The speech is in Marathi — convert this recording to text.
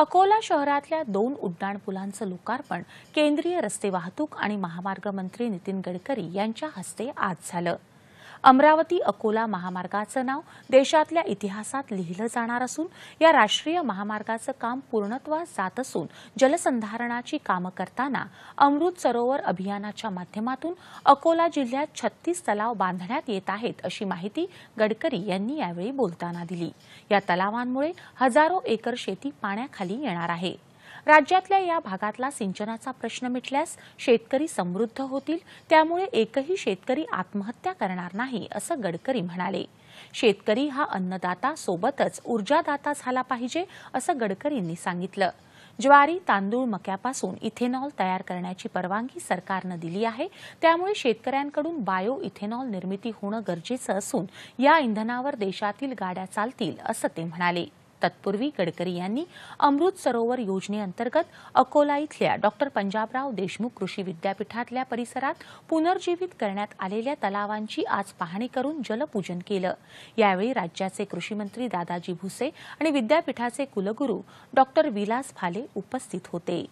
अकोला शहरातल्या दोन उड्डाणपुलांचं लोकार्पण केंद्रीय रस्ते वाहतूक आणि महामार्ग मंत्री नितीन गडकरी यांच्या हस्ते आज झालं अमरावती अकोला महामार्गाचं नाव देशातल्या इतिहासात लिहिलं जाणार असून या राष्ट्रीय महामार्गाचं काम पूर्णत्वास जात असून जलसंधारणाची कामं करताना अमृत सरोवर अभियानाच्या माध्यमातून अकोला जिल्ह्यात छत्तीस तलाव बांधण्यात येत आहेत अशी माहिती गडकरी यांनी यावेळी बोलताना दिली या तलावांमुळे हजारो एकर शेती पाण्याखाली येणार आहे राज्यातल्या या भागातला सिंचनाचा प्रश्न मिटल्यास शेतकरी समृद्ध होतील त्यामुळे एकही शेतकरी आत्महत्या करणार नाही असं गडकरी म्हणाले शेतकरी हा अन्नदाता सोबतच ऊर्जादाता झाला पाहिजे असं गडकरींनी सांगितलं ज्वारी तांदूळ मक्यापासून इथेनॉल तयार करण्याची परवानगी सरकारनं दिली आहे त्यामुळे शेतकऱ्यांकडून बायो इथेनॉल निर्मिती होणं गरजेचं असून या इंधनावर देशातील गाड्या चालतील असं ते म्हणाले तत्पूर्वी गडकरी यांनी अमृत सरोवर योजनेअंतर्गत अकोला इथल्या डॉक्टर पंजाबराव देशमुख कृषी विद्यापीठातल्या परिसरात पुनर्जीवित करण्यात आलेल्या तलावांची आज पाहणी करून जलपूजन केलं यावेळी राज्याचे कृषीमंत्री दादाजी भुसे आणि विद्यापीठाचे कुलगुरू डॉक्टर विलास फाले उपस्थित होते